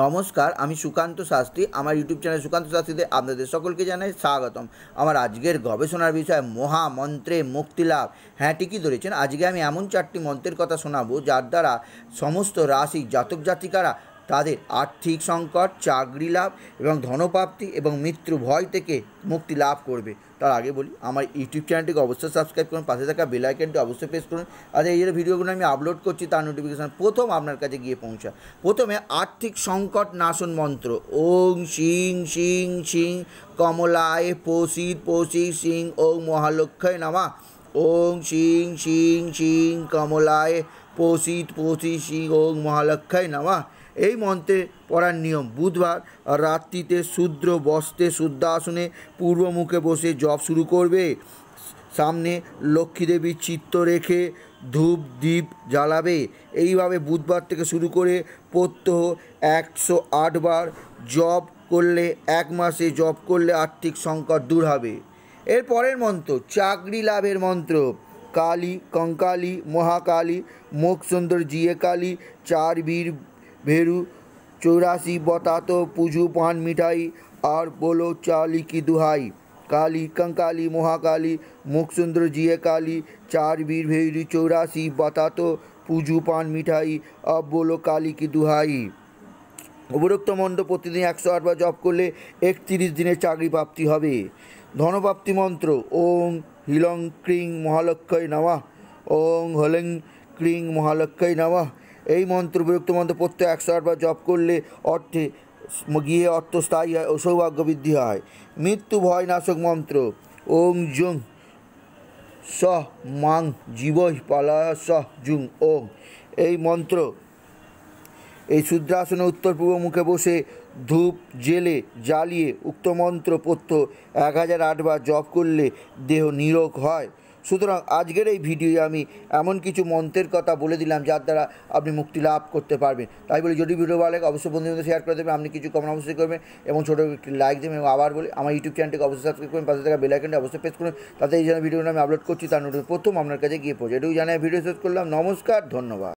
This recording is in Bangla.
নমস্কার আমি সুকান্ত শাস্ত্রী আমার ইউটিউব চ্যানেল সুকান্ত শাস্ত্রীতে আপনাদের সকলকে জানাই স্বাগতম আমার আজকের গবেষণার বিষয় মহামন্ত্রে মুক্তিলাভ হ্যাঁ ঠিকই ধরেছেন আজকে আমি এমন চারটি মন্ত্রের কথা শোনাবো যার দ্বারা সমস্ত রাশি জাতক জাতিকারা তাদের আর্থিক সংকট চাকরি লাভ এবং ধনপ্রাপ্তি এবং মৃত্যু ভয় থেকে মুক্তি লাভ করবে তার আগে বলি আমার ইউটিউব চ্যানেলটিকে অবশ্যই সাবস্ক্রাইব করুন পাশে থাকা বেলাইকেনটি অবশ্যই প্রেস করুন আর এই যে ভিডিওগুলো আমি আপলোড করছি তার নোটিফিকেশান প্রথম আপনার কাছে গিয়ে পৌঁছায় প্রথমে আর্থিক সংকট নাশন মন্ত্র ওং সিং সিং সিং কমলায় পোষিত পোষি সিং ওং মহালক্ষ্ময় নামা ওং শিং শিং শিং কমলায় পৌষিত পৌষি শিং ওং মহালক্ষায় নামা এই মন্ত্রে পড়ার নিয়ম বুধবার রাত্রিতে শূদ্র বস্ত্রে শুদ্ধাসনে পূর্বমুখে বসে জপ শুরু করবে সামনে লক্ষ্মীদেবীর চিত্ত রেখে ধূপ দ্বীপ জ্বালাবে এইভাবে বুধবার থেকে শুরু করে প্রত্যহ একশো আটবার জপ করলে এক মাসে জপ করলে আর্থিক সংকট দূর হবে এর পরের মন্ত্র চাকরি লাভের মন্ত্র কালী কঙ্কালী মহাকালী মুখ সুন্দর জিয়ে কালী চার বীর ভেরু চৌরাশি বতাত পুজু পান মিঠাই আর বলো চালি কি দুহাই কালী কঙ্কালী মহাকালী মুখ সুন্দর জিয়ে কালী চার বীর ভেরু চৌরাশি বতাত পুজু পান মিঠাই আর বলো কালী কি দুহাই উপরোক্ত মন্ত্র প্রতিদিন একশো আটবার জপ করলে একত্রিশ দিনের চাকরি প্রাপ্তি হবে ধনপ্রাপ্তি মন্ত্র ওং হিলং ক্রিং মহালক্ষ্মী নামা ওং হলেং ক্রিং মহালক্ষ্মী নামা এই মন্ত্র বিরক্ত মন্ত্র প্রত্যেক একশো আটবার জপ করলে অর্থে গিয়ে অর্থ স্থায়ী হয় ও সৌভাগ্য বৃদ্ধি হয় মৃত্যু ভয় নাশক মন্ত্র ওং জুং স মাং জীবই পালা স জুং ওং এই মন্ত্র এই শুদ্রাসনে উত্তর পূর্ব মুখে বসে ধূপ জেলে জ্বালিয়ে উক্ত মন্ত্র পথ্য এক হাজার আটবার জপ করলে দেহ নিরোগ হয় সুতরাং আজকের এই ভিডিওয়ে আমি এমন কিছু মন্ত্রের কথা বলে দিলাম যার দ্বারা আপনি মুক্তি লাভ করতে পারবেন তাই বলে যদি ভিডিও ভালো লাগে অবশ্যই বন্ধুদের শেয়ার করে দেবেন আপনি কিছু কমেন্ট অবশ্যই করবেন এবং ছোটো একটি লাইক দেবেন এবং আবার বলে আমার ইউটিউব চ্যানেলটিকে অবশ্যই সাবস্ক্রাইব করবেন পাশে থাকা বেলাইকনটি অবশ্যই প্রেস করুন তাতে এই জন্য ভিডিওগুলো আমি আপলোড করছি তার নোটিফিকেশন প্রথম আপনার কাছে গিয়ে পৌঁছে এটুকু জানাই ভিডিও শেষ করলাম নমস্কার ধন্যবাদ